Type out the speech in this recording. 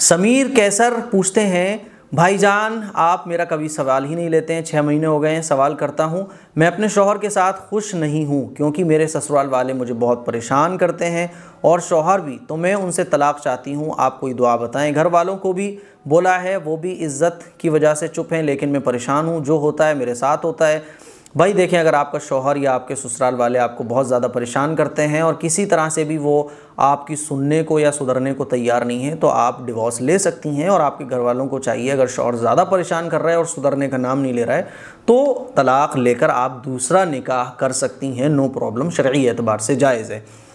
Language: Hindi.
समीर कैसर पूछते हैं भाईजान आप मेरा कभी सवाल ही नहीं लेते हैं छः महीने हो गए हैं सवाल करता हूँ मैं अपने शोहर के साथ खुश नहीं हूँ क्योंकि मेरे ससुराल वाले मुझे बहुत परेशान करते हैं और शोहर भी तो मैं उनसे तलाक चाहती हूँ आप कोई दुआ बताएं घर वालों को भी बोला है वो भी इज़्ज़त की वजह से चुप हैं लेकिन मैं परेशान हूँ जो होता है मेरे साथ होता है भाई देखें अगर आपका शोहर या आपके ससुराल वाले आपको बहुत ज़्यादा परेशान करते हैं और किसी तरह से भी वो आपकी सुनने को या सुधरने को तैयार नहीं है तो आप डिवोर्स ले सकती हैं और आपके घर वालों को चाहिए अगर शोहर ज़्यादा परेशान कर रहा है और सुधरने का नाम नहीं ले रहा है तो तलाक़ लेकर आप दूसरा निकाह कर सकती हैं नो प्रॉब्लम शर्य एतबार से जायज़ है